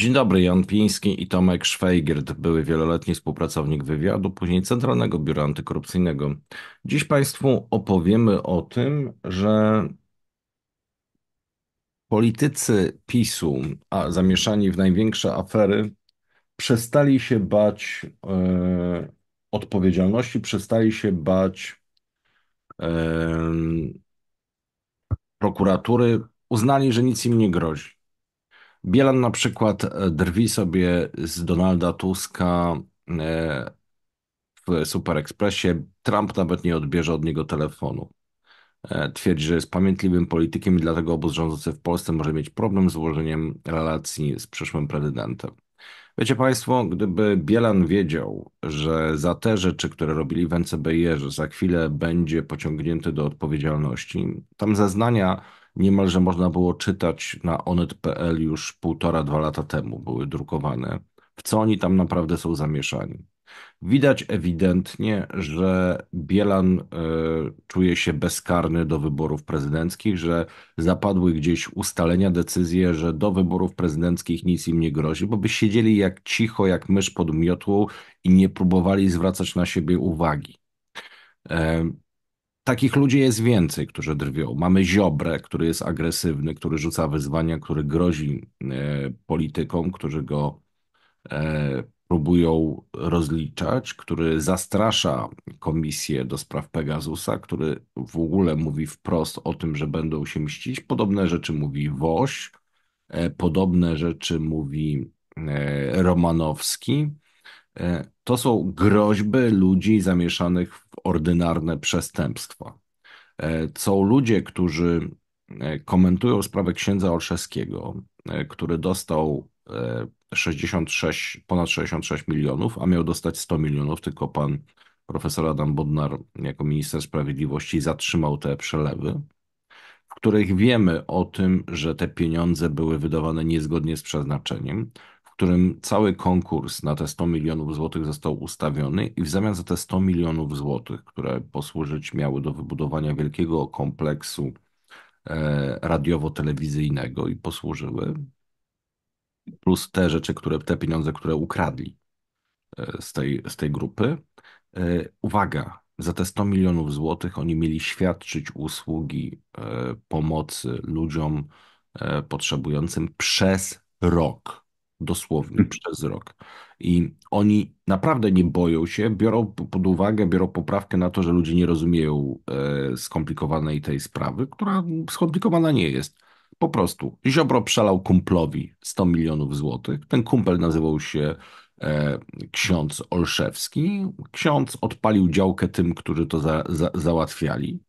Dzień dobry, Jan Piński i Tomek Szwajgierd, były wieloletni współpracownik wywiadu, później Centralnego Biura Antykorupcyjnego. Dziś Państwu opowiemy o tym, że politycy PiSu, a zamieszani w największe afery, przestali się bać e, odpowiedzialności, przestali się bać e, prokuratury, uznali, że nic im nie grozi. Bielan na przykład e, drwi sobie z Donalda Tuska e, w Super Expressie. Trump nawet nie odbierze od niego telefonu. E, twierdzi, że jest pamiętliwym politykiem i dlatego obóz rządzący w Polsce może mieć problem z ułożeniem relacji z przyszłym prezydentem. Wiecie Państwo, gdyby Bielan wiedział, że za te rzeczy, które robili w NCBR, za chwilę będzie pociągnięty do odpowiedzialności, tam zeznania niemalże można było czytać na onet.pl już półtora, dwa lata temu, były drukowane, w co oni tam naprawdę są zamieszani. Widać ewidentnie, że Bielan e, czuje się bezkarny do wyborów prezydenckich, że zapadły gdzieś ustalenia, decyzje, że do wyborów prezydenckich nic im nie grozi, bo by siedzieli jak cicho, jak mysz pod miotłą i nie próbowali zwracać na siebie uwagi. E, takich ludzi jest więcej, którzy drwią. Mamy Ziobrę, który jest agresywny, który rzuca wyzwania, który grozi e, politykom, którzy go e, próbują rozliczać, który zastrasza komisję do spraw Pegasusa, który w ogóle mówi wprost o tym, że będą się mścić. Podobne rzeczy mówi Woś, e, podobne rzeczy mówi Romanowski. To są groźby ludzi zamieszanych ordynarne przestępstwa. E, są ludzie, którzy e, komentują sprawę księdza Olszewskiego, e, który dostał 66, ponad 66 milionów, a miał dostać 100 milionów, tylko pan profesor Adam Bodnar jako minister sprawiedliwości zatrzymał te przelewy, w których wiemy o tym, że te pieniądze były wydawane niezgodnie z przeznaczeniem, którym cały konkurs na te 100 milionów złotych został ustawiony i w zamian za te 100 milionów złotych, które posłużyć miały do wybudowania wielkiego kompleksu e, radiowo-telewizyjnego i posłużyły, plus te rzeczy, które, te pieniądze, które ukradli e, z tej, z tej grupy. E, uwaga, za te 100 milionów złotych oni mieli świadczyć usługi pomocy ludziom potrzebującym przez rok dosłownie przez rok. I oni naprawdę nie boją się, biorą pod uwagę, biorą poprawkę na to, że ludzie nie rozumieją e, skomplikowanej tej sprawy, która skomplikowana nie jest. Po prostu Ziobro przelał kumplowi 100 milionów złotych. Ten kumpel nazywał się e, ksiądz Olszewski. Ksiądz odpalił działkę tym, którzy to za, za, załatwiali.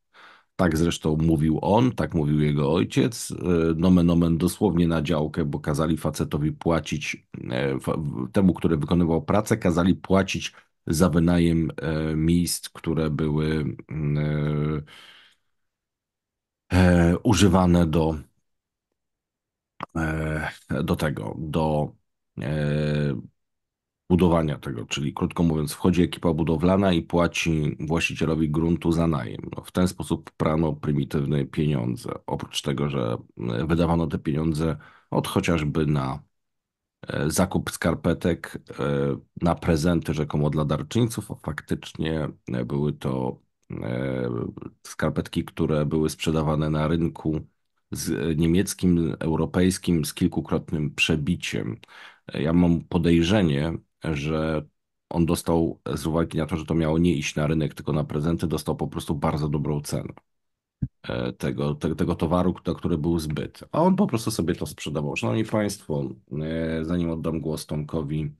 Tak zresztą mówił on, tak mówił jego ojciec. E, nomen omen dosłownie na działkę, bo kazali facetowi płacić, e, temu, który wykonywał pracę, kazali płacić za wynajem e, miejsc, które były mm, używane do, do tego, do budowania tego, czyli krótko mówiąc, wchodzi ekipa budowlana i płaci właścicielowi gruntu za najem. No, w ten sposób prano prymitywne pieniądze. Oprócz tego, że e, wydawano te pieniądze od chociażby na e, zakup skarpetek, e, na prezenty rzekomo dla darczyńców, a faktycznie były to skarpetki, które były sprzedawane na rynku niemieckim, europejskim z kilkukrotnym przebiciem. Ja mam podejrzenie, że on dostał z uwagi na to, że to miało nie iść na rynek, tylko na prezenty, dostał po prostu bardzo dobrą cenę e, tego, te, tego towaru, który był zbyt. A on po prostu sobie to sprzedawał. Szanowni Państwo, e, zanim oddam głos Tomkowi,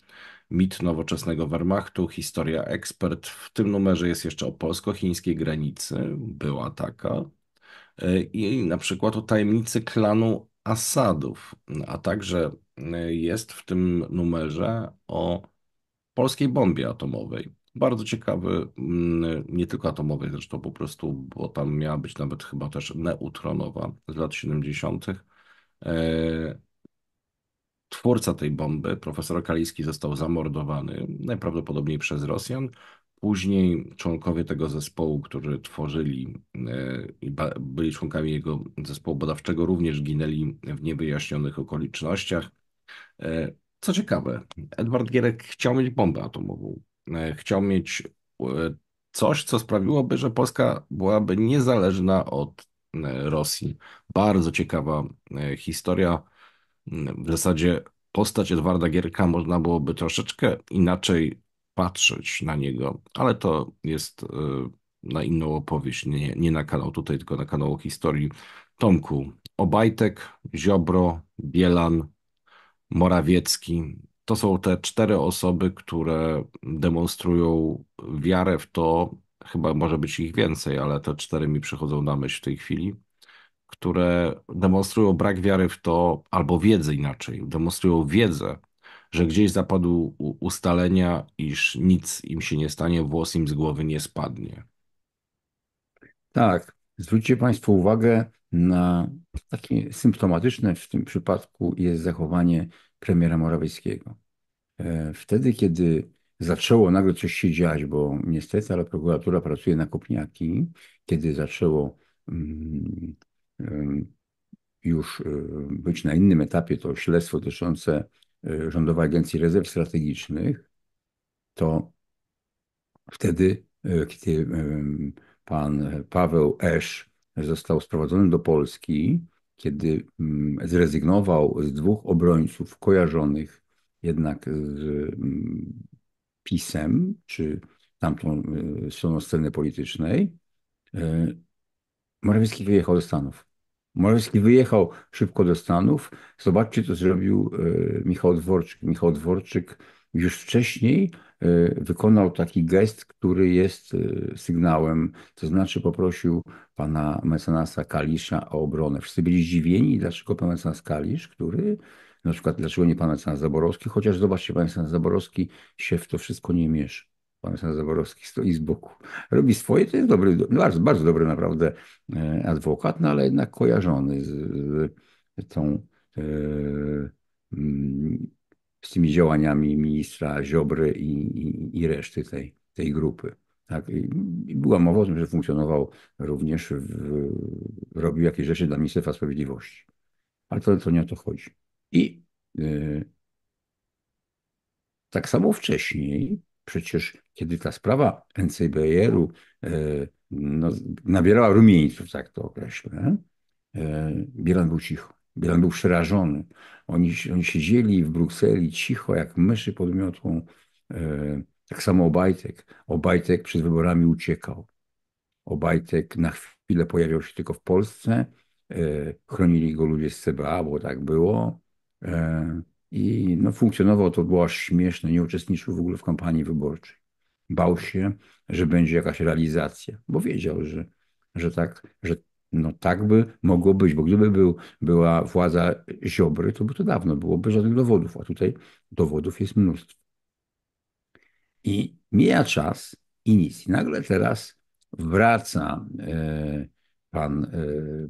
mit nowoczesnego Wehrmachtu, historia ekspert. W tym numerze jest jeszcze o polsko-chińskiej granicy, była taka. E, I na przykład o tajemnicy klanu Asadów, a także jest w tym numerze o polskiej bombie atomowej. Bardzo ciekawy, mm, nie tylko atomowej zresztą po prostu, bo tam miała być nawet chyba też neutronowa z lat 70. E, twórca tej bomby, profesor Kaliski, został zamordowany najprawdopodobniej przez Rosjan. Później członkowie tego zespołu, którzy tworzyli e, i byli członkami jego zespołu badawczego, również ginęli w niewyjaśnionych okolicznościach. E, co ciekawe, Edward Gierek chciał mieć bombę atomową. E, chciał mieć e, coś, co sprawiłoby, że Polska byłaby niezależna od e, Rosji. Bardzo ciekawa historia. W zasadzie postać Edwarda Gierka można byłoby troszeczkę inaczej patrzeć na niego, ale to jest na inną opowieść, nie, nie na kanał tutaj, tylko na kanał o historii. Tomku, Obajtek, Ziobro, Bielan, Morawiecki. To są te cztery osoby, które demonstrują wiarę w to, chyba może być ich więcej, ale te cztery mi przychodzą na myśl w tej chwili, które demonstrują brak wiary w to, albo wiedzy inaczej, demonstrują wiedzę, że gdzieś zapadły ustalenia, iż nic im się nie stanie, włos im z głowy nie spadnie. Tak, Zwróćcie Państwo uwagę na takie symptomatyczne w tym przypadku jest zachowanie premiera Morawieckiego. E, wtedy, kiedy zaczęło nagle coś się dziać, bo niestety, ale prokuratura pracuje na kopniaki, kiedy zaczęło mm, już e, być na innym etapie to śledztwo dotyczące e, Rządowej Agencji Rezerw Strategicznych, to wtedy, kiedy pan Paweł Esz został sprowadzony do Polski, kiedy mm, zrezygnował z dwóch obrońców kojarzonych jednak z mm, PiSem, czy tamtą y, stroną sceny politycznej, y, Morawiecki wyjechał do Stanów. Morawiecki wyjechał szybko do Stanów. Zobaczcie, co zrobił y, Michał Dworczyk. Michał Dworczyk już wcześniej Y, wykonał taki gest, który jest y, sygnałem, to znaczy poprosił pana mecenasa Kalisza o obronę. Wszyscy byli zdziwieni, dlaczego pan mecenas Kalisz, który na przykład dlaczego nie pan mecenas Zaborowski, chociaż zobaczcie, pan mecenas Zaborowski się w to wszystko nie miesza. Pan mecenas Zaborowski stoi z boku. Robi swoje, to jest dobry, bardzo, bardzo dobry naprawdę e, adwokat, no ale jednak kojarzony z, z tą yy, z tymi działaniami ministra Ziobry i, i, i reszty tej, tej grupy. Tak, i była mowa o tym, że funkcjonował również, w, robił jakieś rzeczy dla Ministerstwa Sprawiedliwości. Ale to, to nie o to chodzi. I yy, tak samo wcześniej, przecież kiedy ta sprawa NCBR-u yy, no, nabierała rumieńców, tak to określę, yy, Bielan był cicho. Bielan był przerażony. Oni, oni siedzieli w Brukseli cicho, jak myszy pod miotłą. E, tak samo Obajtek. Obajtek przed wyborami uciekał. Obajtek na chwilę pojawiał się tylko w Polsce. E, chronili go ludzie z CBA, bo tak było. E, I no, funkcjonował, to było aż śmieszne, nie uczestniczył w ogóle w kampanii wyborczej. Bał się, że będzie jakaś realizacja, bo wiedział, że, że, tak, że no tak by mogło być, bo gdyby był, była władza Ziobry, to by to dawno byłoby żadnych dowodów, a tutaj dowodów jest mnóstwo. I mija czas i nic. I nagle teraz wraca e, pan e,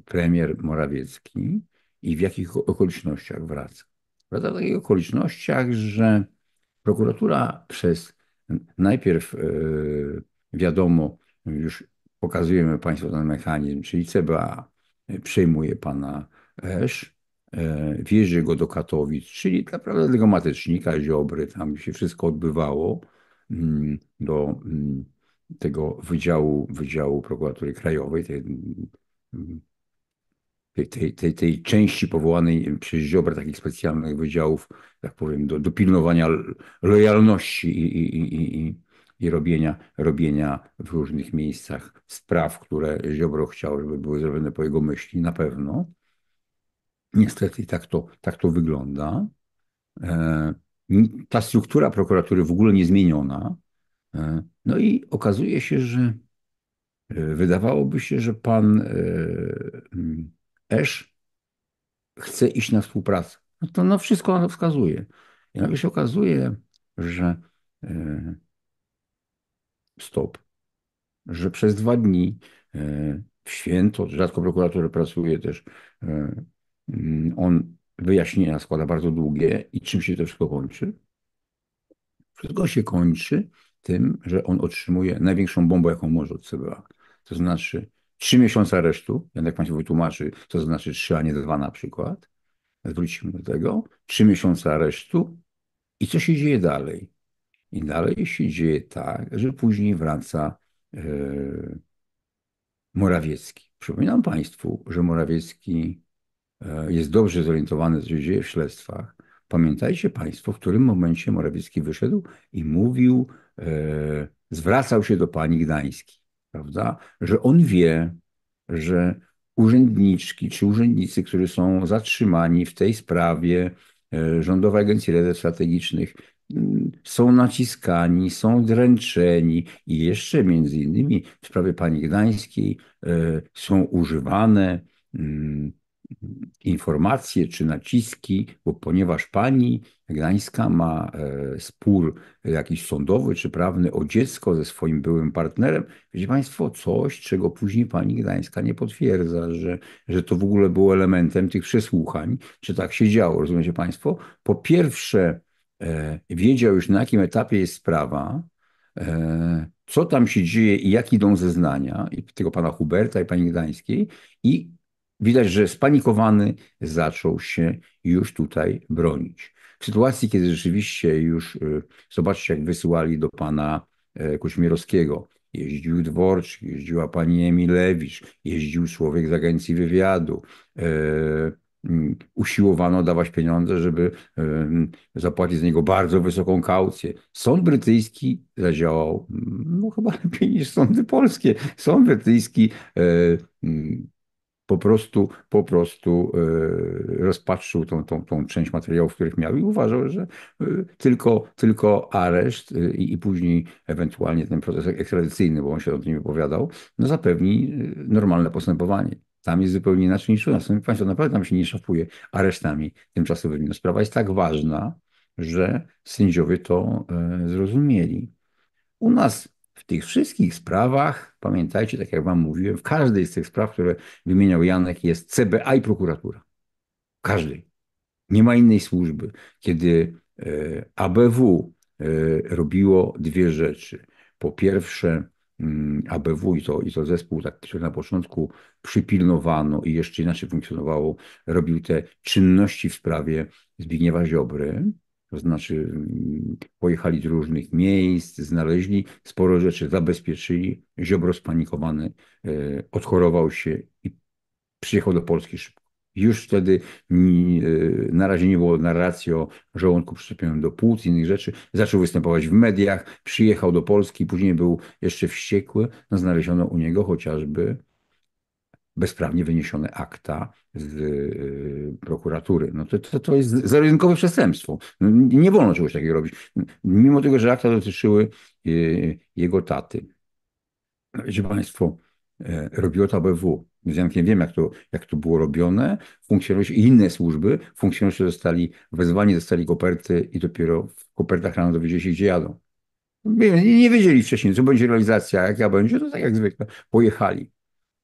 premier Morawiecki i w jakich okolicznościach wraca? Wraca w takich okolicznościach, że prokuratura przez najpierw e, wiadomo już pokazujemy Państwu ten mechanizm, czyli CBA przejmuje pana Esz, e, wiezie go do Katowic, czyli tak naprawdę tego matecznika, Ziobry, tam się wszystko odbywało, mm, do mm, tego Wydziału, wydziału Prokuratury Krajowej, mm, tej, tej, tej, tej części powołanej przez Ziobrę takich specjalnych wydziałów, tak powiem, do, do pilnowania lojalności i, i, i, i i robienia, robienia w różnych miejscach spraw, które Ziobro chciał, żeby były zrobione po jego myśli, na pewno. Niestety tak to, tak to wygląda. E, ta struktura prokuratury w ogóle niezmieniona. E, no i okazuje się, że e, wydawałoby się, że pan mm, Esz chce iść na współpracę. No to no wszystko wskazuje. I nawet się okazuje, że stop, że przez dwa dni e, w święto, rzadko prokurator pracuje też, e, mm, on wyjaśnienia składa bardzo długie i czym się to wszystko kończy? Wszystko się kończy tym, że on otrzymuje największą bombę, jaką może od CBA. To znaczy trzy miesiące aresztu, pan Państwu wytłumaczy, to znaczy trzy, a nie dwa na przykład. Wrócimy do tego. Trzy miesiące aresztu i co się dzieje dalej? I dalej się dzieje tak, że później wraca e, Morawiecki. Przypominam Państwu, że Morawiecki e, jest dobrze zorientowany, co się dzieje w śledztwach. Pamiętajcie Państwo, w którym momencie Morawiecki wyszedł i mówił, e, zwracał się do pani Gdańskiej, prawda? Że on wie, że urzędniczki czy urzędnicy, którzy są zatrzymani w tej sprawie Rządowej Agencji Rezerw Strategicznych, Mm, są naciskani, są dręczeni i jeszcze między innymi w sprawie pani Gdańskiej e, są używane mm, informacje czy naciski, bo ponieważ pani Gdańska ma e, spór jakiś sądowy czy prawny o dziecko ze swoim byłym partnerem, wiecie Państwo, coś, czego później pani Gdańska nie potwierdza, że, że to w ogóle było elementem tych przesłuchań, czy tak się działo, rozumiecie Państwo? Po pierwsze, E, wiedział już na jakim etapie jest sprawa, e, co tam się dzieje i jak idą zeznania i tego pana Huberta i pani Gdańskiej i widać, że spanikowany zaczął się już tutaj bronić. W sytuacji, kiedy rzeczywiście już, y, zobaczcie jak wysyłali do pana e, Kuśmierowskiego, jeździł Dworczyk, jeździła pani Emilewicz, jeździł człowiek z agencji wywiadu, Mm, usiłowano dawać pieniądze, żeby zapłacić z niego bardzo wysoką kaucję. Sąd brytyjski zadziałał mm, no, chyba lepiej niż sądy polskie. Sąd brytyjski e, mm, po prostu, po prostu e, rozpatrzył tą, tą, tą część materiałów, których miał i uważał, że e, tylko, tylko areszt i, i później ewentualnie ten proces ekstradycyjny, bo on się o tym nie wypowiadał, no zapewni normalne postępowanie. Tam jest zupełnie inaczej niż u nas. Szanowni Państwo, naprawdę tam się nie szafuje aresztami tymczasowymi. No, sprawa jest tak ważna, że sędziowie to e, zrozumieli. U nas w tych wszystkich sprawach, pamiętajcie, tak jak Wam mówiłem, w każdej z tych spraw, które wymieniał Janek, jest CBA i prokuratura. W każdej. Nie ma innej służby. Kiedy e, ABW e, robiło dwie rzeczy. Po pierwsze, Mm, ABW i to, i to zespół, tak, który na początku przypilnowano i jeszcze inaczej funkcjonowało, robił te czynności w sprawie Zbigniewa Ziobry, to znaczy mm, pojechali do różnych miejsc, znaleźli sporo rzeczy, zabezpieczyli. Ziobro spanikowany e, odchorował się i przyjechał do Polski szybko. Już wtedy e, na razie nie było narracji o żołądku przyczepionym do płuc, innych rzeczy. Zaczął występować w mediach, przyjechał do Polski, później był jeszcze wściekły. No, znaleziono u niego chociażby bezprawnie wyniesione akta z y, prokuratury. No to, to, to jest zarynkowe przestępstwo. No, nie wolno czegoś takiego robić. Mimo tego, że akta dotyczyły y, jego taty. wiecie Państwo, E, robiło to ABW. Z nie wiem, jak to, jak to było robione. Funkcjonariusze i inne służby, funkcjonariusze zostali wezwani, dostali koperty i dopiero w kopertach rano dowiedzieli się, gdzie jadą. Nie, nie wiedzieli wcześniej, co będzie realizacja, Jak ja będzie, to tak jak zwykle. Pojechali.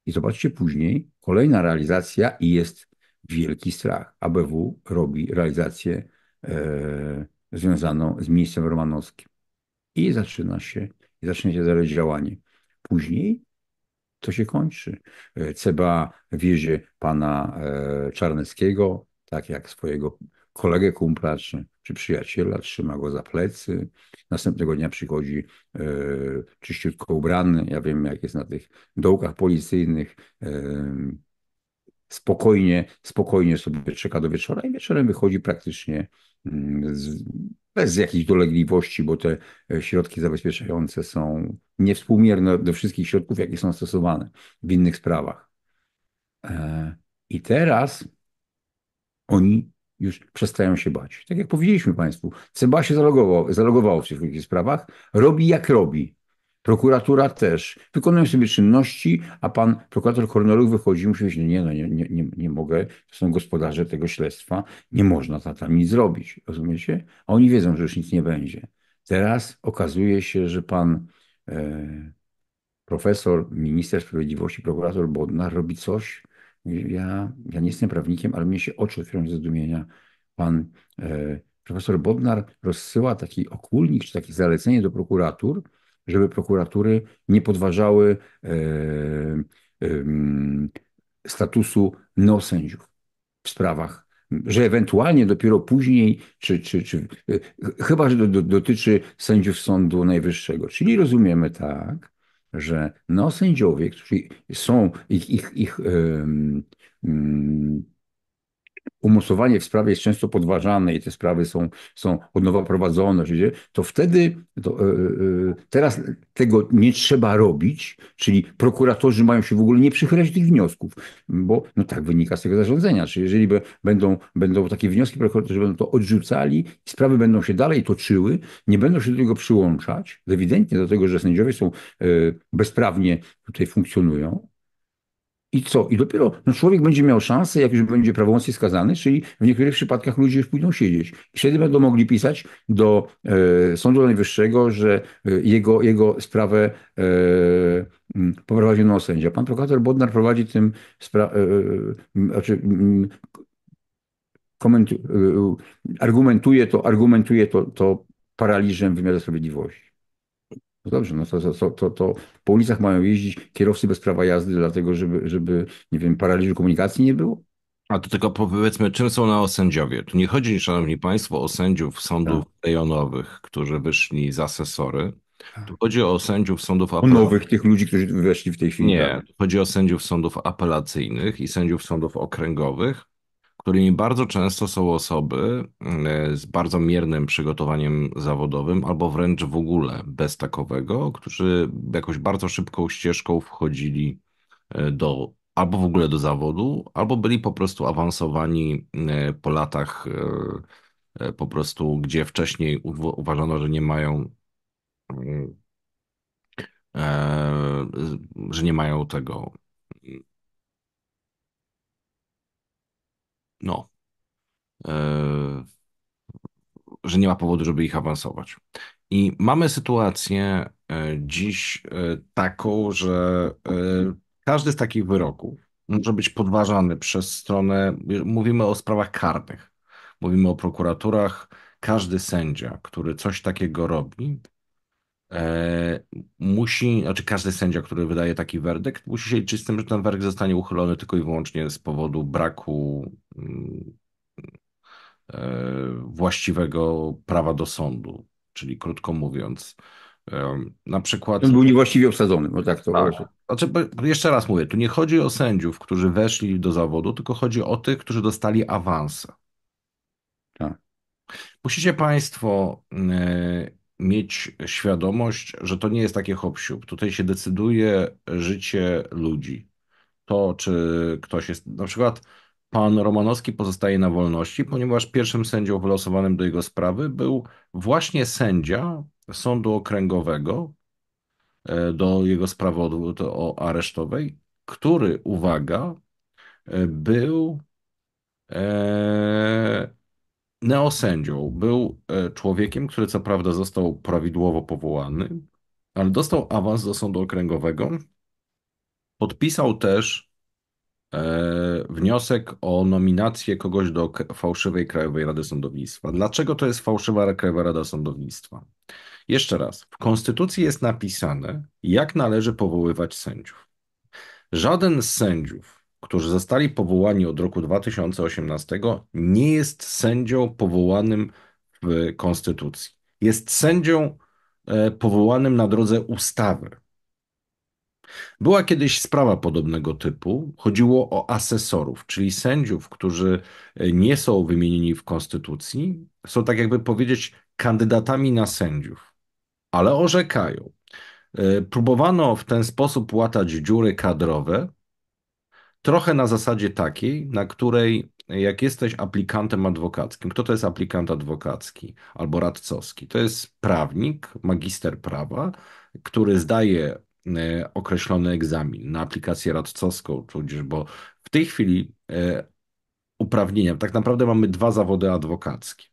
I zobaczcie później, kolejna realizacja i jest wielki strach. ABW robi realizację e, związaną z miejscem romanowskim. I zaczyna się, zaczyna się dalej działanie. Później to się kończy. E, Ceba wiezie pana e, Czarneckiego, tak jak swojego kolegę kumpla czy, czy przyjaciela, trzyma go za plecy. Następnego dnia przychodzi e, czyściutko ubrany. Ja wiem, jak jest na tych dołkach policyjnych. E, spokojnie, spokojnie sobie czeka do wieczora i wieczorem wychodzi praktycznie mm, z, bez jakiejś dolegliwości, bo te e, środki zabezpieczające są niewspółmierne do wszystkich środków, jakie są stosowane w innych sprawach. E, I teraz oni już przestają się bać. Tak jak powiedzieliśmy Państwu, CBA się zalogował, zalogowało w tych sprawach, robi jak robi. Prokuratura też. Wykonują sobie czynności, a pan prokurator koronerów wychodzi i musi powiedzieć, nie, no nie, nie, nie, nie mogę, to są gospodarze tego śledztwa, nie można tam nic zrobić, rozumiecie? A oni wiedzą, że już nic nie będzie. Teraz okazuje się, że pan e, profesor, minister sprawiedliwości, prokurator Bodnar robi coś, ja, ja nie jestem prawnikiem, ale mnie się oczy otwierają ze zdumienia. Pan e, profesor Bodnar rozsyła taki okulnik czy takie zalecenie do prokuratur, żeby prokuratury nie podważały e, statusu neosędziów w sprawach, że ewentualnie dopiero później, czy, czy, czy e, chyba, że do, dotyczy sędziów Sądu Najwyższego. Czyli rozumiemy tak, że neosędziowie, którzy są, ich, ich, ich umocowanie w sprawie jest często podważane i te sprawy są, są od nowa prowadzone, to wtedy to, e, e, teraz tego nie trzeba robić, czyli prokuratorzy mają się w ogóle nie przychylać tych wniosków, bo no tak wynika z tego zarządzenia, czyli jeżeli będą, będą takie wnioski, prokuratorzy będą to odrzucali, sprawy będą się dalej toczyły, nie będą się do tego przyłączać, ewidentnie dlatego, że sędziowie są e, bezprawnie tutaj funkcjonują, i co? I dopiero no człowiek będzie miał szansę, jak już będzie prawomocnie skazany, czyli w niektórych przypadkach ludzie już pójdą siedzieć. I wtedy będą mogli pisać do e, Sądu Najwyższego, że e, jego, jego sprawę e, na sędzia. Pan prokurator Bodnar prowadzi tym sprawę, e, znaczy, e, argumentuje to, argumentuje to, to paraliżem wymiaru sprawiedliwości. No dobrze, no to, to, to, to, po ulicach mają jeździć kierowcy bez prawa jazdy, dlatego żeby, żeby nie wiem, paraliżu komunikacji nie było? A to tylko powiedzmy, czym są na osędziowie? Tu nie chodzi, szanowni państwo, o sędziów sądów tak. rejonowych, którzy wyszli z asesory. Tak. Tu chodzi o sędziów sądów apelacyjnych. O nowych tych ludzi, którzy weszli w tej chwili. Nie, tak? chodzi o sędziów sądów apelacyjnych i sędziów sądów okręgowych, którymi bardzo często są osoby e, z bardzo miernym przygotowaniem zawodowym albo wręcz w ogóle bez takowego, którzy jakoś bardzo szybką ścieżką wchodzili e, do albo w ogóle do zawodu, albo byli po prostu awansowani e, po latach, po prostu gdzie wcześniej uważano, że nie mają mm, że nie mają tego no, e, że nie ma powodu, żeby ich awansować. I mamy sytuację e, dziś e, taką, że każdy z takich wyroków może być podważany przez stronę, mówimy o sprawach karnych, mówimy o prokuraturach, każdy sędzia, który coś takiego robi, musi, znaczy każdy sędzia, który wydaje taki werdykt, musi się liczyć z tym, że ten werdykt zostanie uchylony tylko i wyłącznie z powodu braku E, właściwego prawa do sądu, czyli krótko mówiąc, e, na przykład. On był niewłaściwie obsadzony, no tak to tak. Znaczy, jeszcze raz mówię, tu nie chodzi o sędziów, którzy weszli do zawodu, tylko chodzi o tych, którzy dostali awanse. Tak. Musicie Państwo e, mieć świadomość, że to nie jest takie hop Tutaj się decyduje życie ludzi. To, czy ktoś jest. Na przykład Pan Romanowski pozostaje na wolności, ponieważ pierwszym sędzią wylosowanym do jego sprawy był właśnie sędzia sądu okręgowego e, do jego sprawy o, o aresztowej, który, uwaga, e, był e, neosędzią. Był e, człowiekiem, który co prawda został prawidłowo powołany, ale dostał awans do sądu okręgowego. Podpisał też E, wniosek o nominację kogoś do fałszywej Krajowej Rady Sądownictwa. Dlaczego to jest fałszywa Krajowa Rada Sądownictwa? Jeszcze raz, w Konstytucji jest napisane, jak należy powoływać sędziów. Żaden z sędziów, którzy zostali powołani od roku 2018, nie jest sędzią powołanym w Konstytucji. Jest sędzią e, powołanym na drodze ustawy. Była kiedyś sprawa podobnego typu. Chodziło o asesorów, czyli sędziów, którzy e, nie są wymienieni w konstytucji, są tak jakby powiedzieć kandydatami na sędziów, ale orzekają. E, próbowano w ten sposób łatać dziury kadrowe, trochę na zasadzie takiej, na której e, jak jesteś aplikantem adwokackim, kto to jest aplikant adwokacki albo radcowski? To jest prawnik, magister prawa, który zdaje E, określony egzamin, na aplikację radcowską, tudzież, bo w tej chwili e, uprawnienia, tak naprawdę mamy dwa zawody adwokackie.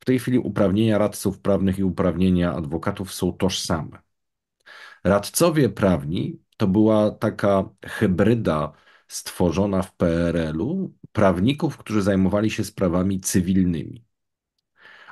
W tej chwili uprawnienia radców prawnych i uprawnienia adwokatów są tożsame. Radcowie prawni to była taka hybryda stworzona w PRL-u prawników, którzy zajmowali się sprawami cywilnymi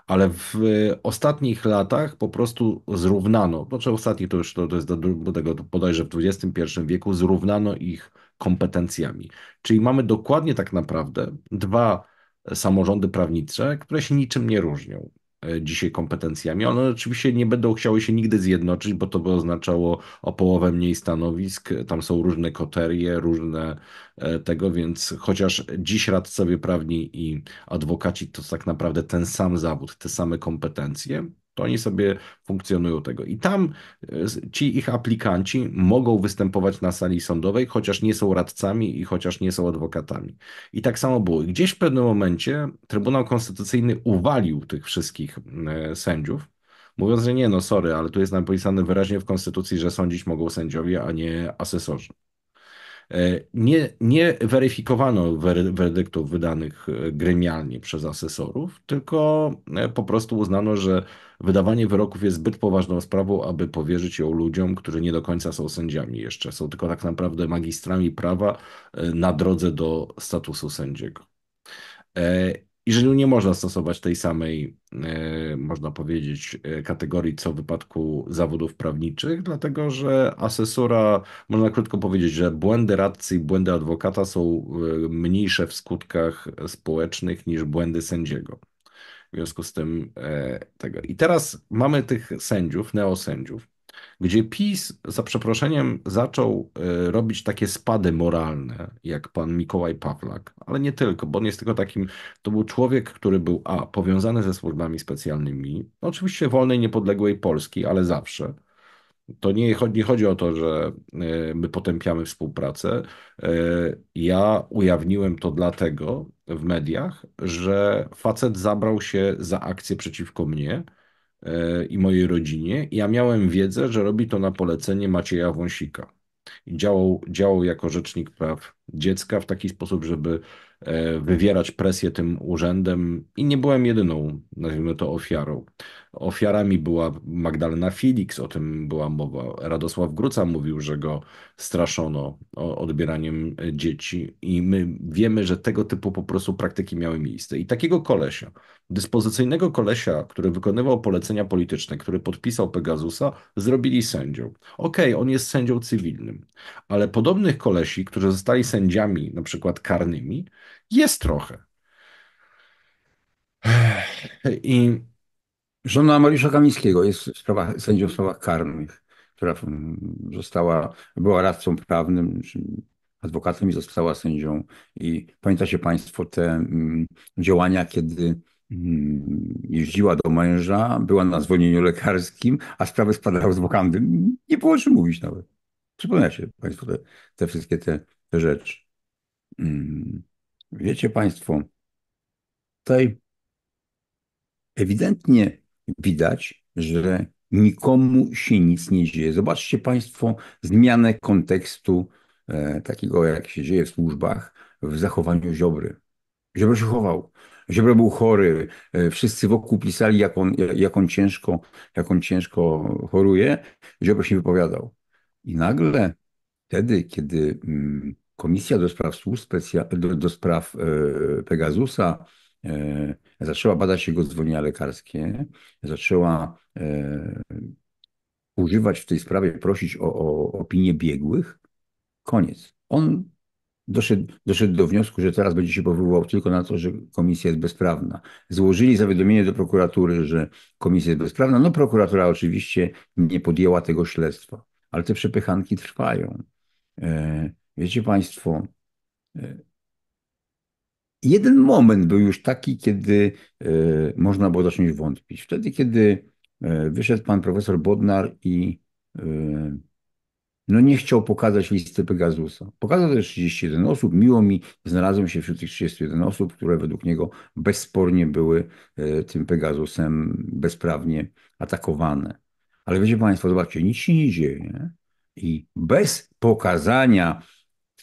ale w y, ostatnich latach po prostu zrównano, znaczy no, ostatnich to już to, to jest do, do tego bodajże w XXI wieku, zrównano ich kompetencjami. Czyli mamy dokładnie tak naprawdę dwa e, samorządy prawnicze, które się niczym nie różnią. E, dzisiaj kompetencjami. One oczywiście nie będą chciały się nigdy zjednoczyć, bo to by oznaczało o połowę mniej stanowisk. Tam są różne koterie, różne e, tego, więc chociaż dziś radcowie prawni i adwokaci to tak naprawdę ten sam zawód, te same kompetencje, to oni sobie funkcjonują tego. I tam e, ci ich aplikanci mogą występować na sali sądowej, chociaż nie są radcami i chociaż nie są adwokatami. I tak samo było. gdzieś w pewnym momencie Trybunał Konstytucyjny uwalił tych wszystkich e, sędziów, mówiąc, że nie, no sorry, ale tu jest napisane wyraźnie w Konstytucji, że sądzić mogą sędziowie, a nie asesorzy. E, nie, nie weryfikowano werdyktów wydanych gremialnie przez asesorów, tylko po prostu uznano, że wydawanie wyroków jest zbyt poważną sprawą, aby powierzyć ją ludziom, którzy nie do końca są sędziami jeszcze. Są tylko tak naprawdę magistrami prawa e, na drodze do statusu sędziego. E, I że nie można stosować tej samej, e, można powiedzieć, kategorii co w przypadku zawodów prawniczych, dlatego że asesora, można krótko powiedzieć, że błędy radcy i błędy adwokata są mniejsze w skutkach społecznych niż błędy sędziego. W związku z tym e, tego. I teraz mamy tych sędziów, neosędziów, gdzie PiS za przeproszeniem zaczął e, robić takie spady moralne, jak pan Mikołaj Pawlak, ale nie tylko, bo on jest tylko takim, to był człowiek, który był a, powiązany ze służbami specjalnymi, oczywiście wolnej, niepodległej Polski, ale zawsze, to nie, chodzi, nie chodzi o to, że e, my potępiamy współpracę. E, ja ujawniłem to dlatego w mediach, że facet zabrał się za akcję przeciwko mnie e, i mojej rodzinie. Ja miałem wiedzę, że robi to na polecenie Macieja Wąsika. Działał, działał jako rzecznik praw dziecka w taki sposób, żeby wywierać presję tym urzędem i nie byłem jedyną, nazwijmy to, ofiarą. Ofiarami była Magdalena Felix, o tym była mowa. Radosław Gruca mówił, że go straszono odbieraniem dzieci i my wiemy, że tego typu po prostu praktyki miały miejsce. I takiego kolesia, dyspozycyjnego kolesia, który wykonywał polecenia polityczne, który podpisał Pegasusa, zrobili sędzią. Okej, okay, on jest sędzią cywilnym, ale podobnych kolesi, którzy zostali sędziami na przykład karnymi, jest trochę. I Żona Mariusza Kamińskiego jest w sprawach, sędzią w sprawach karnych, która została, była radcą prawnym, adwokatem i została sędzią. I pamiętacie Państwo te um, działania, kiedy mm, jeździła do męża, była na zwolnieniu lekarskim, a sprawy spadały z wokandy. Nie było o czym mówić nawet. Przypominacie Państwo te, te wszystkie te, te, rzeczy. Mm, wiecie Państwo, tutaj ewidentnie widać, że nikomu się nic nie dzieje. Zobaczcie Państwo zmianę kontekstu e, takiego, jak się dzieje w służbach, w zachowaniu Ziobry. Ziobro się chował. Ziobro był chory. E, wszyscy wokół pisali, jak on, e, jak on, ciężko, jak on ciężko choruje. Ziobro się wypowiadał. I nagle wtedy, kiedy mm, Komisja do Spraw Służb, do, do spraw e, Pegasusa, zaczęła badać jego dzwonienia lekarskie, zaczęła e, używać w tej sprawie, prosić o, o opinię biegłych. Koniec. On doszedł, doszedł do wniosku, że teraz będzie się powoływał tylko na to, że komisja jest bezprawna. Złożyli zawiadomienie do prokuratury, że komisja jest bezprawna. No prokuratura oczywiście nie podjęła tego śledztwa, ale te przepychanki trwają. E, wiecie Państwo, e, jeden moment był już taki, kiedy e, można było zacząć wątpić. Wtedy, kiedy e, wyszedł pan profesor Bodnar i e, no nie chciał pokazać listy Pegasusa. Pokazał też 31 osób. Miło mi, znalazłem się wśród tych 31 osób, które według niego bezspornie były tym Pegasusem bezprawnie atakowane. Ale wiecie Państwo, zobaczcie, nic się nie dzieje. I bez pokazania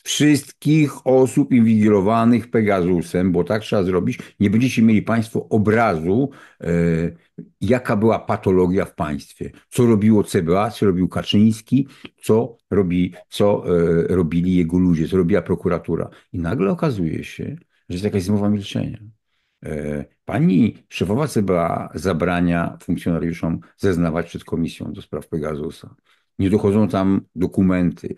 wszystkich osób inwigilowanych Pegasusem, bo tak trzeba zrobić, nie będziecie mieli Państwo obrazu, e, jaka była patologia w państwie, co robiło CBA, co robił Kaczyński, co, robi, co e, robili jego ludzie, co robiła prokuratura. I nagle okazuje się, że jest jakaś zmowa milczenia. E, pani szefowa CBA zabrania funkcjonariuszom zeznawać przed komisją do spraw Pegasusa. Nie dochodzą tam dokumenty.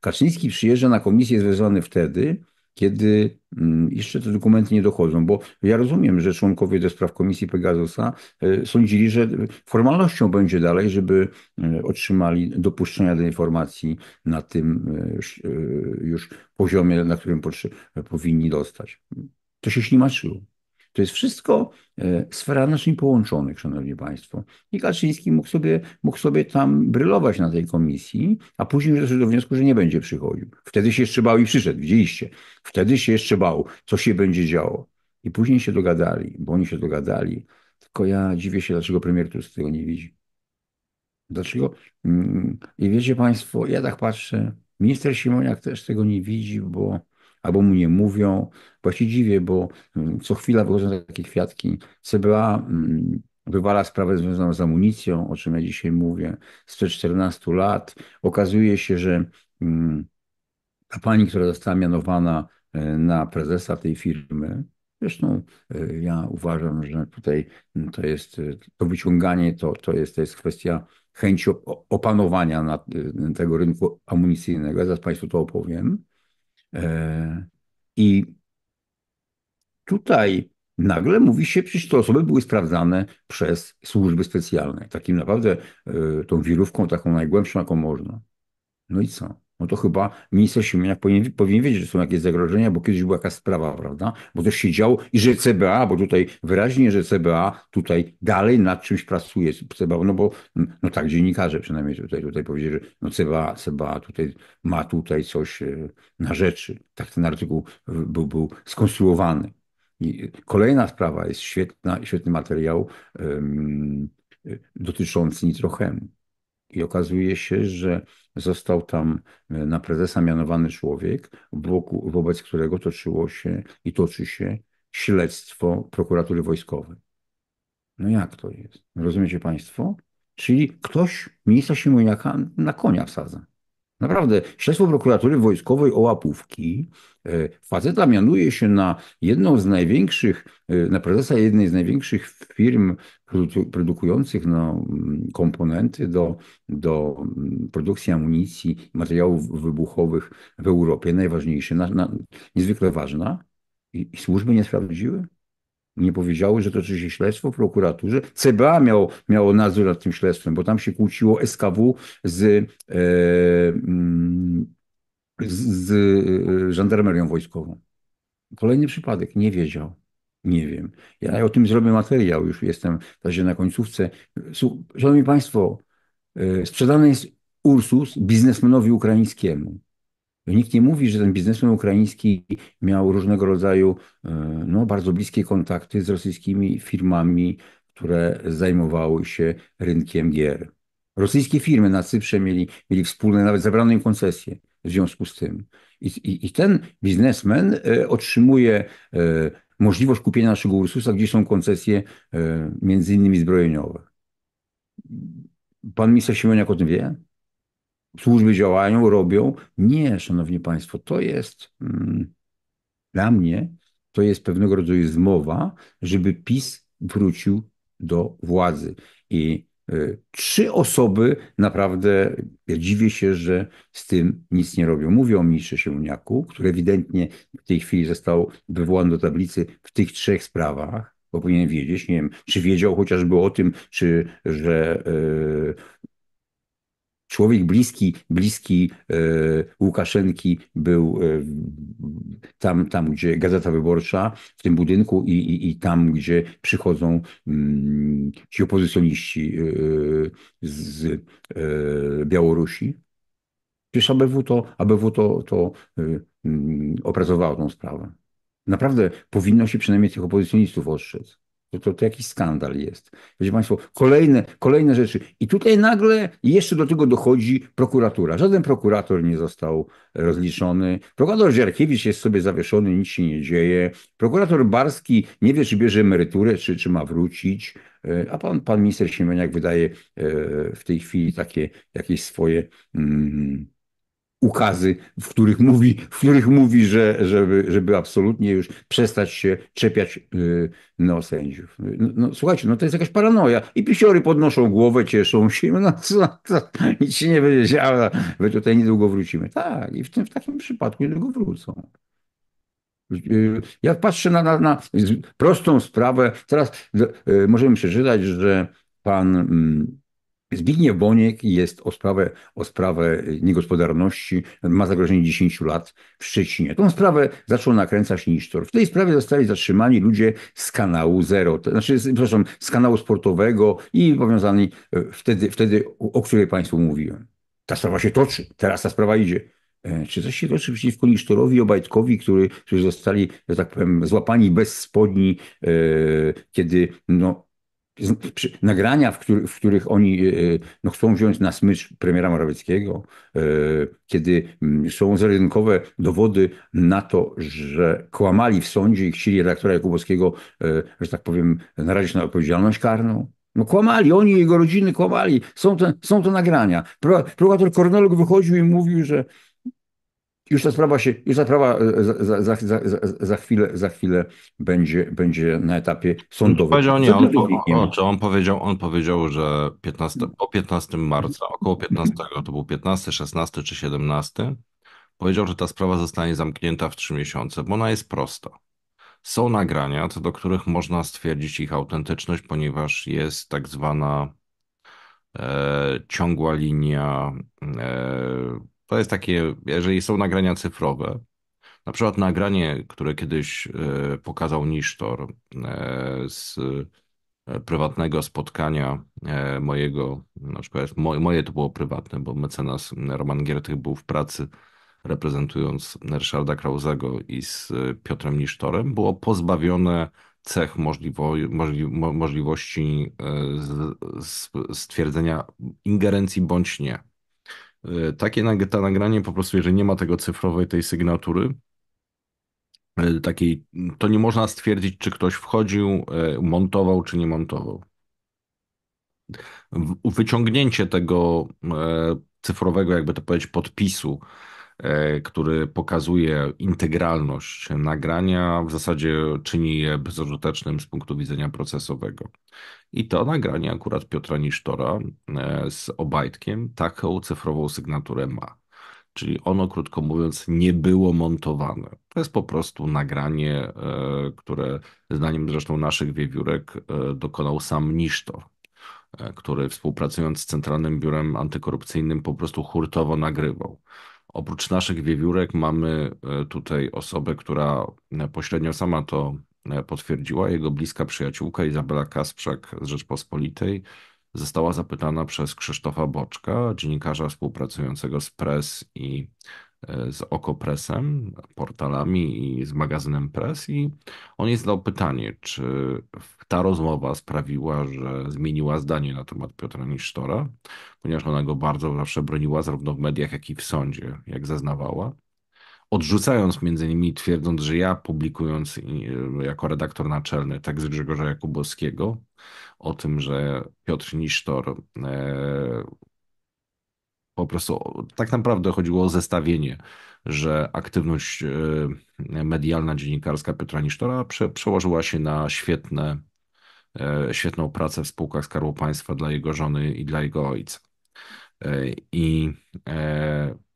Kaczyński przyjeżdża na komisję, jest wezwany wtedy, kiedy mm, jeszcze te dokumenty nie dochodzą, bo ja rozumiem, że członkowie do spraw Komisji Pegasusa e, sądzili, że formalnością będzie dalej, żeby e, otrzymali dopuszczenia do informacji na tym e, już poziomie, na którym powinni dostać. To się ślimaczyło. To jest wszystko e, sfera naczyń połączonych, szanowni państwo. I Kaczyński mógł sobie, mógł sobie tam brylować na tej komisji, a później doszedł do wniosku, że nie będzie przychodził. Wtedy się jeszcze bał i przyszedł, widzieliście. Wtedy się jeszcze bał, co się będzie działo. I później się dogadali, bo oni się dogadali. Tylko ja dziwię się, dlaczego premier z tego nie widzi. Dlaczego? Mm, I wiecie państwo, ja tak patrzę, minister Simoniak też tego nie widzi, bo albo mu nie mówią. Bo się dziwię, bo mm, co chwila wychodzą takie kwiatki. CBA mm, wywala sprawę związaną z amunicją, o czym ja dzisiaj mówię, sprzed 14 lat. Okazuje się, że mm, ta pani, która została mianowana e, na prezesa tej firmy, Zresztą e, ja uważam, że tutaj to jest e, to wyciąganie, to, to, jest, to jest kwestia chęci opanowania nad, tego rynku amunicyjnego. zaraz Państwu to opowiem. E, I tutaj nagle mówi się, przecież te osoby były sprawdzane przez służby specjalne. Takim naprawdę e, tą wirówką, taką najgłębszą, jaką można. No i co? no to chyba minister Siemieniak powinien, powinien wiedzieć, że są jakieś zagrożenia, bo kiedyś była jakaś sprawa, prawda? Bo też się działo i że CBA, bo tutaj wyraźnie, że CBA tutaj dalej nad czymś pracuje. CBA, no bo no tak dziennikarze przynajmniej tutaj, tutaj powiedzieli, że no CBA, CBA tutaj ma tutaj coś e, na rzeczy. Tak ten artykuł był, był skonstruowany. I kolejna sprawa jest świetna, świetny materiał um, dotyczący nitrochemu i okazuje się, że został tam e, na prezesa mianowany człowiek, wobec którego toczyło się i toczy się śledztwo prokuratury wojskowej. No jak to jest? Rozumiecie Państwo? Czyli ktoś ministra Siemoniaka na konia wsadza. Naprawdę, śledztwo prokuratury wojskowej o łapówki e, faceta mianuje się na jedną z największych, e, na prezesa jednej z największych firm produkujących no, mm, komponenty do, do mm, produkcji amunicji, materiałów wybuchowych w Europie, najważniejsze, na, na, niezwykle ważna. I, I służby nie sprawdziły? nie powiedziały, że toczy się śledztwo w prokuraturze. CBA miało, miało nadzór nad tym śledztwem, bo tam się kłóciło SKW z, e, mm, z, z e, żandarmerią wojskową. Kolejny przypadek, nie wiedział. Nie wiem. Ja o tym zrobię materiał, już jestem w razie na końcówce. Szanowni Państwo, e, sprzedany jest Ursus biznesmenowi ukraińskiemu. No, nikt nie mówi, że ten biznesmen ukraiński miał różnego rodzaju e, no, bardzo bliskie kontakty z rosyjskimi firmami, które zajmowały się rynkiem gier. Rosyjskie firmy na Cyprze mieli, mieli wspólne, nawet zabrano im koncesje w związku z tym. I, i, i ten biznesmen e, otrzymuje e, możliwość kupienia naszego Ursusa, gdzie są koncesje między innymi zbrojeniowe. Pan minister Siemoniak o tym wie? służby działają, robią. Nie, szanowni państwo, to jest mm, dla mnie, to jest pewnego rodzaju zmowa, żeby PiS wrócił do władzy. I y, trzy osoby naprawdę, ja dziwię się, że z tym nic nie robią. Mówię o ministrze Siłniaku, który ewidentnie w tej chwili został wywołany do tablicy w tych trzech sprawach bo powinien wiedzieć, nie wiem, czy wiedział chociażby o tym, czy, że y, Człowiek bliski, bliski e, Łukaszenki był e, tam, tam, gdzie Gazeta Wyborcza, w tym budynku i, i, i tam, gdzie przychodzą mm, ci opozycjoniści e, z Białorusi. Przecież ABW to, ABW to, to mm, opracowało tą sprawę. Naprawdę powinno się przynajmniej tych opozycjonistów ostrzec. To, to, to jakiś skandal jest. Wiecie Państwo, kolejne, kolejne rzeczy. I tutaj nagle jeszcze do tego dochodzi prokuratura. Żaden prokurator nie został rozliczony. Prokurator Żerkiewicz jest sobie zawieszony, nic się nie dzieje. Prokurator Barski nie wie, czy bierze emeryturę, czy, czy ma wrócić. E, a pan, pan minister Siemioniak wydaje e, w tej chwili takie jakieś swoje. Mm, ukazy, w których mówi, w których mówi że, żeby, żeby absolutnie już przestać się czepiać y, no, sędziów. No, no, słuchajcie, no to jest jakaś paranoja. I pisiory podnoszą głowę, cieszą się. No, no, co, co, nic się nie będzie działo. My tutaj niedługo wrócimy. Tak, i w, tym, w takim przypadku niedługo wrócą. Jak patrzę na, na, na prostą sprawę, teraz y, możemy przeczytać, że pan mm, Zbigniew Boniek jest o sprawę, o sprawę niegospodarności, ma zagrożenie 10 lat w Szczecinie. Tą sprawę zaczął nakręcać Nisztor. W tej sprawie zostali zatrzymani ludzie z kanału Zero, to znaczy, przepraszam, z kanału sportowego i powiązani e, wtedy, wtedy o której Państwu mówiłem. Ta sprawa się toczy, teraz ta sprawa idzie. E, czy coś się toczy przeciwko Nisztorowi, Obajtkowi, który, którzy zostali, że tak powiem, złapani bez spodni, e, kiedy no, nagrania, w, w których oni e, e, no, chcą wziąć na smycz premiera Morawieckiego, e, kiedy są zarynkowe dowody na to, że kłamali w sądzie i chcieli redaktora Jakubowskiego, że tak powiem, narazić na odpowiedzialność karną. No kłamali, oni i jego rodziny kłamali. Są to, są to nagrania. Prokurator Korneluk wychodził i mówił, że już ta sprawa się, już ta sprawa e, za, za, za, za, chwilę, za chwilę będzie, będzie na etapie sądowym. Powiedział, nie, on, on, on, powiedział, on powiedział, że 15, po 15 marca, około 15, to był 15, 16 czy 17, powiedział, że ta sprawa zostanie zamknięta w 3 miesiące, bo ona jest prosta. Są nagrania, co do których można stwierdzić ich autentyczność, ponieważ jest tak zwana e, ciągła linia e, to jest takie, jeżeli są nagrania cyfrowe, na przykład nagranie, które kiedyś e, pokazał Nisztor e, z e, prywatnego spotkania mojego, na przykład moje to było prywatne, bo mecenas Roman Giertych był w pracy reprezentując Ryszarda Krauzego i z Piotrem Nisztorem, było pozbawione cech możliwo, możli, możliwości stwierdzenia ingerencji bądź nie. E, takie to nagranie po prostu, jeżeli nie ma tego cyfrowej tej sygnatury, e, takiej, to nie można stwierdzić, czy ktoś wchodził, e, montował, czy nie montował. Wyciągnięcie tego cyfrowego, jakby to powiedzieć, podpisu E, który pokazuje integralność nagrania, w zasadzie czyni je bezużytecznym z punktu widzenia procesowego. I to nagranie akurat Piotra Nisztora e, z Obajtkiem taką cyfrową sygnaturę ma. Czyli ono, krótko mówiąc, nie było montowane. To jest po prostu nagranie, e, które zdaniem zresztą naszych wiewiórek dokonał sam Nisztor który współpracując z Centralnym Biurem Antykorupcyjnym po prostu hurtowo nagrywał. Oprócz naszych wiewiórek mamy e, tutaj osobę, która e, pośrednio sama to e, potwierdziła. Jego bliska przyjaciółka Izabela Kasprzak z Rzeczpospolitej została zapytana przez Krzysztofa Boczka, dziennikarza współpracującego z Press i E, z Okopresem, portalami i z magazynem Press i on jest zadał pytanie, czy ta rozmowa sprawiła, że zmieniła zdanie na temat Piotra Nisztora, ponieważ ona go bardzo zawsze broniła, zarówno w mediach, jak i w sądzie, jak zeznawała. Odrzucając między innymi, twierdząc, że ja publikując e, jako redaktor naczelny tekst Grzegorza Jakubowskiego o tym, że Piotr Nisztor e, po prostu tak naprawdę chodziło o zestawienie, że aktywność e, medialna, dziennikarska Piotra Nisztora prze, przełożyła się na świetne, e, świetną pracę w spółkach Skarbu Państwa dla jego żony i dla jego ojca. E, I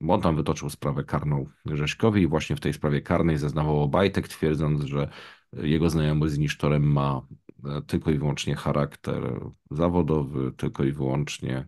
on tam wytoczył sprawę karną Grześkowi i właśnie w tej sprawie karnej zeznawał Obajtek, twierdząc, że jego znajomość z Nisztorem ma tylko i wyłącznie charakter zawodowy, tylko i wyłącznie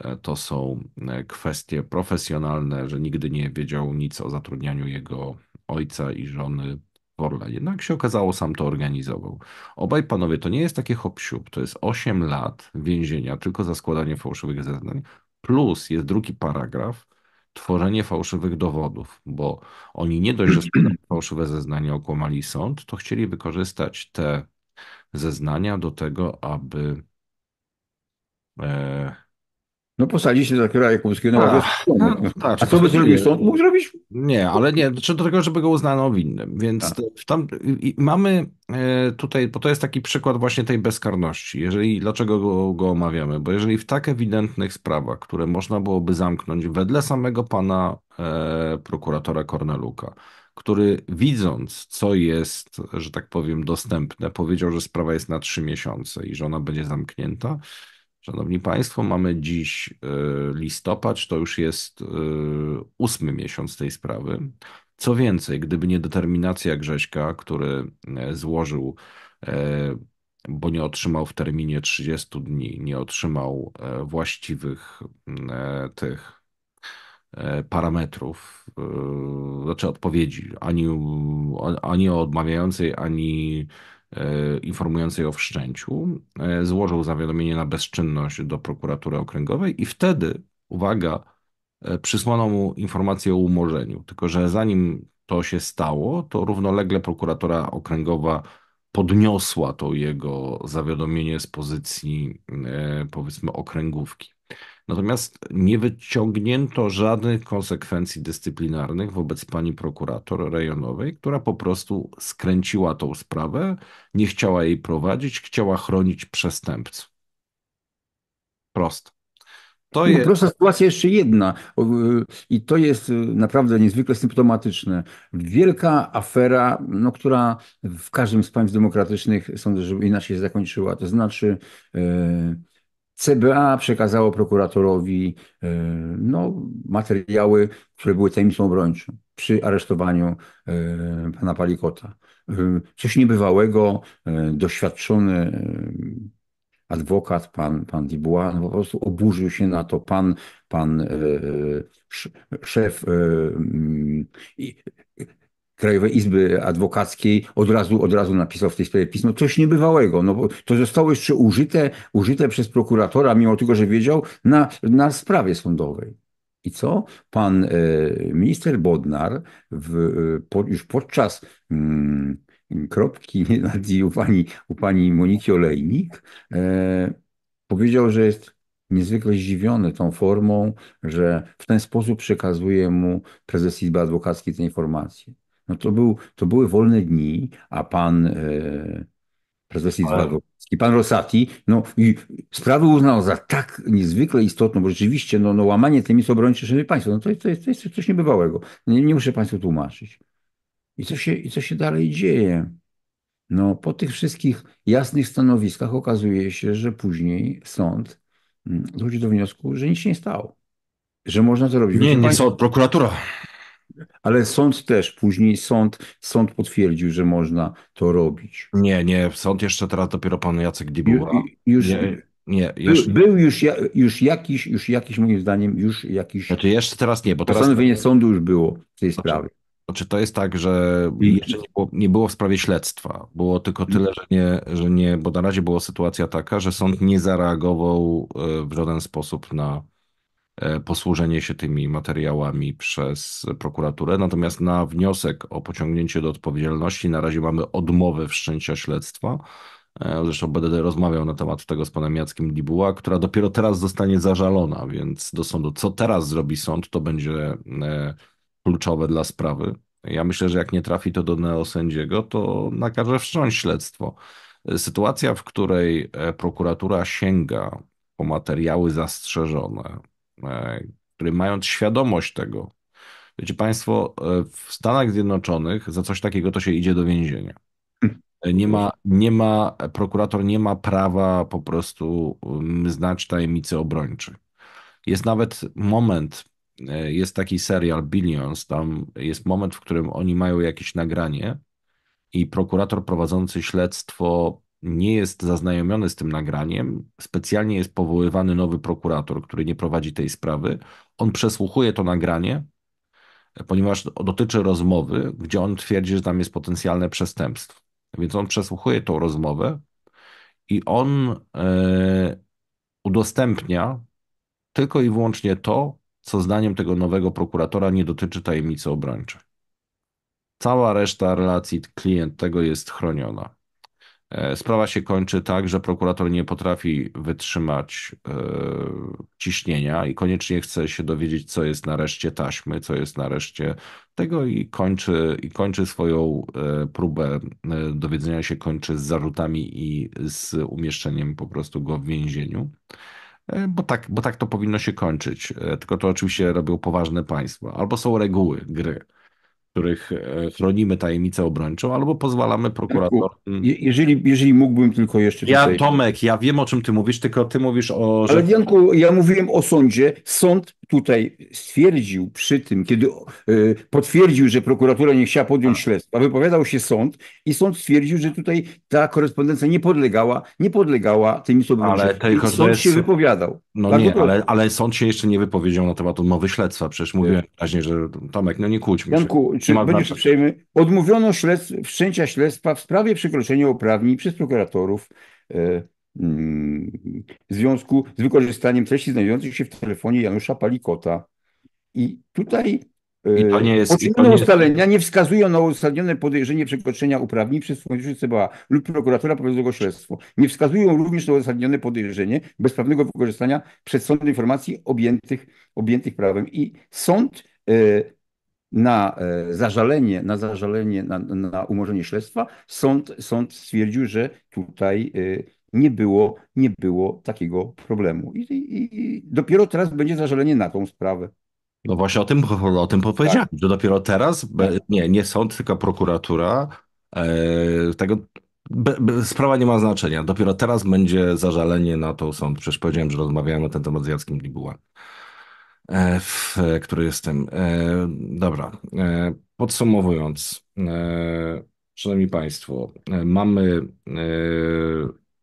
E, to są e, kwestie profesjonalne, że nigdy nie wiedział nic o zatrudnianiu jego ojca i żony Orla. Jednak się okazało, sam to organizował. Obaj panowie, to nie jest takie hopsiub, to jest 8 lat więzienia tylko za składanie fałszywych zeznań, plus jest drugi paragraf, tworzenie fałszywych dowodów, bo oni nie dość, że fałszywe zeznania okłamali sąd, to chcieli wykorzystać te zeznania do tego, aby e, no posadziliśmy za kierownika Jakubskiego na no, no tak, A co by zrobił sąd? Mógł zrobić? Nie, ale nie, czy znaczy do tego, żeby go uznano winnym. Więc tak. tam i, mamy e, tutaj, bo to jest taki przykład właśnie tej bezkarności. Jeżeli, dlaczego go, go omawiamy? Bo jeżeli w tak ewidentnych sprawach, które można byłoby zamknąć wedle samego pana e, prokuratora Korneluka, który widząc, co jest, że tak powiem, dostępne, powiedział, że sprawa jest na trzy miesiące i że ona będzie zamknięta, Szanowni Państwo, mamy dziś e, listopad, to już jest e, ósmy miesiąc tej sprawy. Co więcej, gdyby nie determinacja Grześka, który e, złożył, bo nie otrzymał w terminie 30 dni, nie otrzymał właściwych tych parametrów, znaczy odpowiedzi, ani, ani odmawiającej, ani E, informującej o wszczęciu, e, złożył zawiadomienie na bezczynność do prokuratury okręgowej i wtedy, uwaga, e, przysłano mu informację o umorzeniu. Tylko, że zanim to się stało, to równolegle prokuratora okręgowa podniosła to jego zawiadomienie z pozycji, powiedzmy, okręgówki. Natomiast nie wyciągnięto żadnych konsekwencji dyscyplinarnych wobec pani prokurator rejonowej, która po prostu skręciła tą sprawę, nie chciała jej prowadzić, chciała chronić przestępców. Prost. To jest... No, prosta sytuacja jeszcze jedna i to jest y, naprawdę niezwykle symptomatyczne. Wielka afera, no, która w każdym z państw demokratycznych sądzę, że inaczej się zakończyła. To znaczy... Yy CBA przekazało prokuratorowi e, no, materiały, które były tajemnicą obrończą przy aresztowaniu e, pana Palikota. E, coś niebywałego, doświadczony adwokat, pan, pan Dubois, no po prostu oburzył się na to. Pan, pan szef Krajowej Izby Adwokackiej od razu, od razu napisał w tej sprawie pismo. Coś niebywałego, no bo to zostało jeszcze użyte, użyte przez prokuratora, mimo tego, że wiedział, na, na sprawie sądowej. I co? Pan e, minister Bodnar w, e, po, już podczas mm, kropki nad u pani, u pani Moniki Olejnik e, powiedział, że jest niezwykle zdziwiony tą formą, że w ten sposób przekazuje mu prezes Izby Adwokackiej te informacje. No to, był, to były wolne dni, a pan e, prezes Izbagowski, pan Rosati, no i sprawę uznał za tak niezwykle istotną, bo rzeczywiście no, no, łamanie co obrończej, szanowni państwo, no to, to, jest, to jest coś niebywałego. Nie, nie muszę państwu tłumaczyć. I co, się, I co się dalej dzieje? No, po tych wszystkich jasnych stanowiskach okazuje się, że później sąd mm, dochodzi do wniosku, że nic się nie stało. Że można to robić. Nie, nie państwa, sąd, prokuratura. Ale sąd też, później sąd, sąd potwierdził, że można to robić. Nie, nie, sąd jeszcze teraz dopiero pan Jacek Dibura. Już, nie, nie, już był, był, już, już jakiś, już jakiś moim zdaniem, już jakiś... Znaczy jeszcze teraz nie, bo teraz... Postanowienie sądu już było w tej znaczy, sprawie. Znaczy to jest tak, że jeszcze nie było, nie było w sprawie śledztwa. Było tylko tyle, że nie, że nie, bo na razie była sytuacja taka, że sąd nie zareagował e, w żaden sposób na E, posłużenie się tymi materiałami przez prokuraturę. Natomiast na wniosek o pociągnięcie do odpowiedzialności na razie mamy odmowę wszczęcia śledztwa. E, zresztą BDD rozmawiał na temat tego z panem Jackiem Dibuła, która dopiero teraz zostanie zażalona, więc do sądu. Co teraz zrobi sąd, to będzie e, kluczowe dla sprawy. Ja myślę, że jak nie trafi to do neosędziego, to nakaże wszcząć śledztwo. Sytuacja, w której prokuratura sięga po materiały zastrzeżone, E, który mając świadomość tego, wiecie Państwo, e, w Stanach Zjednoczonych za coś takiego to się idzie do więzienia. E, nie ma, nie ma, prokurator nie ma prawa po prostu um, znać tajemnicy obrończej. Jest nawet moment, jest taki serial Billions, tam jest moment, w którym oni mają jakieś nagranie i prokurator prowadzący śledztwo nie jest zaznajomiony z tym nagraniem, specjalnie jest powoływany nowy prokurator, który nie prowadzi tej sprawy. On przesłuchuje to nagranie, ponieważ dotyczy rozmowy, gdzie on twierdzi, że tam jest potencjalne przestępstwo. Więc on przesłuchuje tą rozmowę i on e, udostępnia tylko i wyłącznie to, co zdaniem tego nowego prokuratora nie dotyczy tajemnicy obrończej. Cała reszta relacji klient tego jest chroniona. E, sprawa się kończy tak, że prokurator nie potrafi wytrzymać e, ciśnienia i koniecznie chce się dowiedzieć, co jest nareszcie taśmy, co jest nareszcie tego i kończy, i kończy swoją e, próbę dowiedzenia się kończy z zarzutami i z umieszczeniem po prostu go w więzieniu bo tak, bo tak to powinno się kończyć. Tylko to oczywiście robią poważne państwa. Albo są reguły gry których e, chronimy tajemnicę obrończą, albo pozwalamy prokuratorom. jeżeli, jeżeli mógłbym tylko jeszcze. Ja, Tomek, ja wiem o czym ty mówisz, tylko ty mówisz o. Że... Ale Janku, ja mówiłem o sądzie. Sąd tutaj stwierdził przy tym, kiedy e, potwierdził, że prokuratura nie chciała podjąć śledztwa, wypowiadał się sąd i sąd stwierdził, że tutaj ta korespondencja nie podlegała, nie podlegała tym osobom. Ale tylko, sąd jest... się wypowiadał. No tak nie, ale, ale, sąd się jeszcze nie wypowiedział na temat odmowy śledztwa. Przecież mówiłem tak. wyraźnie, że Tomek, no nie kłóćmy się. czy będziesz uprzejmy? Odmówiono śledztw, wszczęcia śledztwa w sprawie przekroczenia uprawnień przez prokuratorów. Yy, yy w związku z wykorzystaniem treści znajdujących się w telefonie Janusza Palikota. I tutaj i to nie jest. E, nie... ustalenia nie wskazują na uzasadnione podejrzenie przekroczenia uprawnień przez funkcjonariuszy CBA lub prokuratora prowadzącego śledztwo. Nie wskazują również na uzasadnione podejrzenie bezprawnego wykorzystania przez sąd informacji objętych, objętych prawem. I sąd e, na e, zażalenie, na, zażalenie na, na umorzenie śledztwa, sąd, sąd stwierdził, że tutaj nie było, nie było takiego problemu. I, i, i dopiero teraz będzie zażalenie na tą sprawę. No właśnie o tym, o tym powiedziałem, tak. że dopiero teraz, nie, nie sąd, tylko prokuratura, e, tego, be, be, sprawa nie ma znaczenia. Dopiero teraz będzie zażalenie na tą sąd. Przecież powiedziałem, że rozmawiałem na ten temat z Jackiem Libułem, e, w, który jest tym. E, dobra, e, podsumowując, e, Szanowni Państwo, e, mamy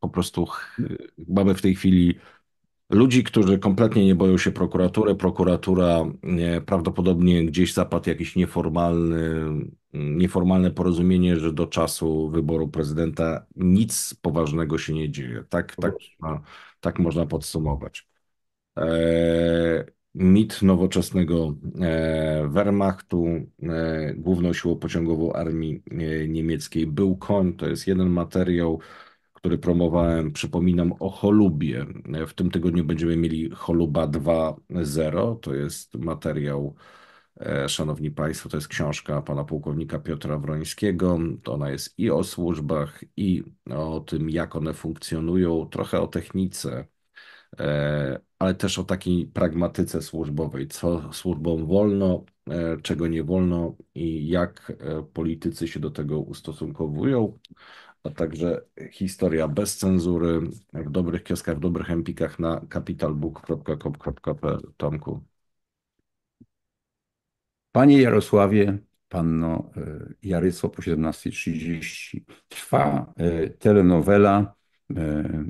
po prostu mamy w tej chwili ludzi, którzy kompletnie nie boją się prokuratury. Prokuratura prawdopodobnie gdzieś zapadł jakiś nieformalny, nieformalne porozumienie, że do czasu wyboru prezydenta nic poważnego się nie dzieje. Tak, tak, można, tak można podsumować. E, mit nowoczesnego e, Wehrmachtu, e, główną siłą pociągową armii e, niemieckiej był koń, to jest jeden materiał, który promowałem, przypominam o Holubie. W tym tygodniu będziemy mieli Holuba 2.0, to jest materiał, e, szanowni państwo, to jest książka pana pułkownika Piotra Wrońskiego. To ona jest i o służbach, i o tym, jak one funkcjonują, trochę o technice, e, ale też o takiej pragmatyce służbowej, co służbom wolno, e, czego nie wolno i jak politycy się do tego ustosunkowują a także historia bez cenzury w dobrych kioskach, w dobrych empikach na capitalbook.com.pl. Tomku. Panie Jarosławie, panno e, Jarysło po 17.30 trwa e, telenowela e,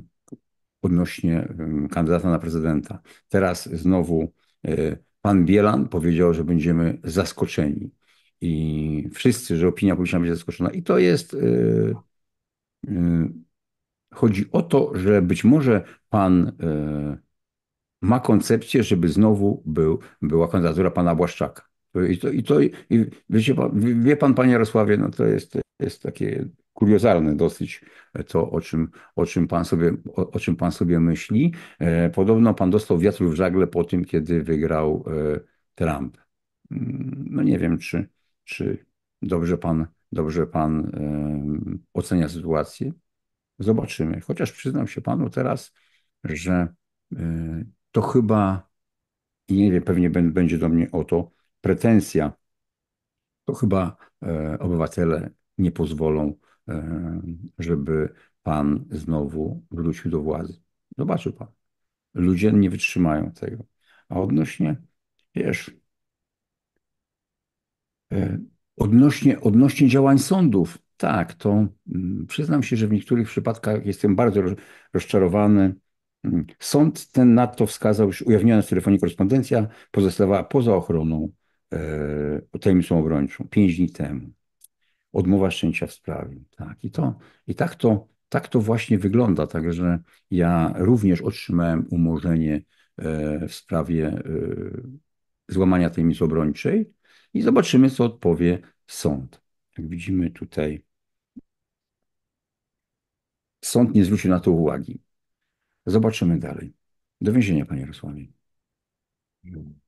odnośnie kandydata na prezydenta. Teraz znowu pan Bielan powiedział, że będziemy zaskoczeni. I wszyscy, że opinia publiczna będzie zaskoczona. I to jest Y, chodzi o to, że być może pan y, ma koncepcję, żeby znowu był, była kandydatura pana Błaszczaka. I to, i to i wiecie, wie pan, panie Jarosławie, no to jest, jest takie kuriozalne dosyć to, o czym, o czym, pan, sobie, o, o czym pan sobie myśli. E, podobno pan dostał wiatr w żagle po tym, kiedy wygrał e, Trump. Mm, no nie wiem, czy, czy dobrze pan dobrze pan y, ocenia sytuację. Zobaczymy. Chociaż przyznam się panu teraz, że y, to chyba, i nie wiem, pewnie będzie do mnie o to pretensja, to chyba y, obywatele nie pozwolą, żeby pan znowu wrócił do władzy. Zobaczy pan. Ludzie nie wytrzymają tego. A odnośnie, wiesz, Odnośnie, odnośnie działań sądów, tak, to mm, przyznam się, że w niektórych przypadkach jestem bardzo rozczarowany. Mm, sąd ten na to wskazał, już ujawniona w telefonie korespondencja pozostawała poza ochroną e, tajemnicą obrończą pięć dni temu. Odmowa szczęścia w sprawie. Tak, i, to, i tak, to, tak to właśnie wygląda. Także ja również otrzymałem umorzenie e, w sprawie e, złamania tajemnicy obrończej i zobaczymy, co odpowie sąd. Jak widzimy tutaj, sąd nie zwrócił na to uwagi. Zobaczymy dalej. Do więzienia, panie Rosławie. Hmm.